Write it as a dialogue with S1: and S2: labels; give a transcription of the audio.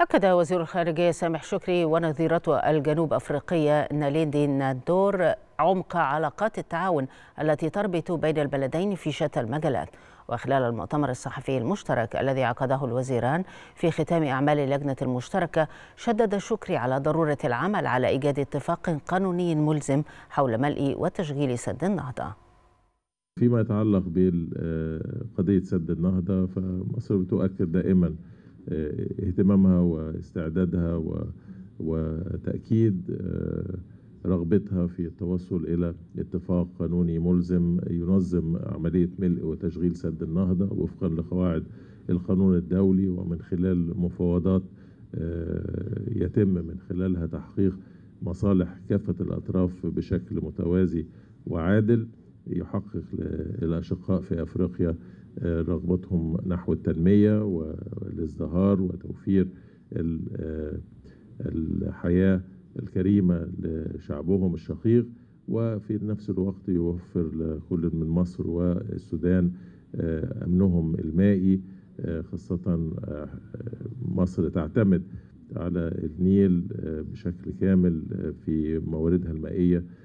S1: أكد وزير الخارجية سامح شكري ونظيرته الجنوب أفريقية ناليندي نادور عمق علاقات التعاون التي تربط بين البلدين في شتى المجالات وخلال المؤتمر الصحفي المشترك الذي عقده الوزيران في ختام أعمال اللجنة المشتركة شدد شكري على ضرورة العمل على إيجاد اتفاق قانوني ملزم حول ملء وتشغيل سد النهضة
S2: فيما يتعلق بقضية سد النهضة فمصر بتؤكد دائما اهتمامها واستعدادها و وتأكيد آه، رغبتها في التوصل إلى اتفاق قانوني ملزم ينظم عملية ملء وتشغيل سد النهضة وفقا لقواعد القانون الدولي ومن خلال مفاوضات آه، يتم من خلالها تحقيق مصالح كافة الأطراف بشكل متوازي وعادل يحقق للأشقاء في أفريقيا رغبتهم آه، نحو التنمية والازدهار وتوفير آه، الحياة الكريمة لشعبهم الشقيق وفي نفس الوقت يوفر لكل من مصر والسودان آه، أمنهم المائي خاصة مصر تعتمد على النيل بشكل كامل في مواردها المائية